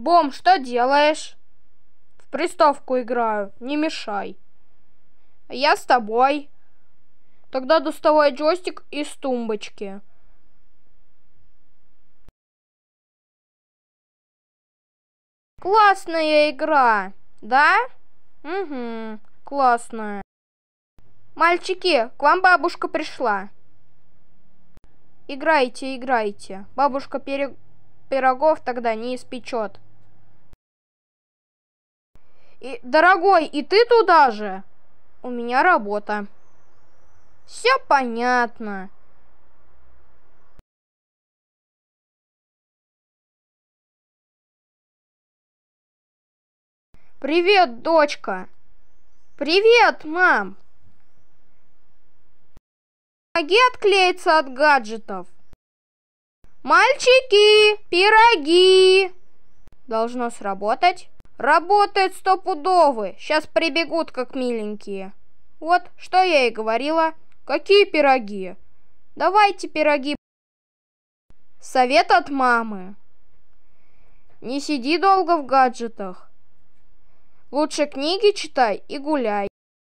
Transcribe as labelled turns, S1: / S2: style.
S1: Бом, что делаешь? В приставку играю, не мешай. Я с тобой. Тогда доставай джойстик из тумбочки. Классная
S2: игра,
S1: да? Угу, классная. Мальчики, к вам бабушка пришла. Играйте, играйте. Бабушка пирогов тогда не испечет. И, дорогой, и ты туда же? У меня работа. Все понятно. Привет, дочка. Привет, мам. Пироги отклеятся от гаджетов. Мальчики, пироги. Должно сработать. Работает стопудовый. Сейчас прибегут, как миленькие. Вот, что я и говорила. Какие пироги? Давайте пироги. Совет от мамы. Не сиди долго в гаджетах. Лучше книги читай и гуляй.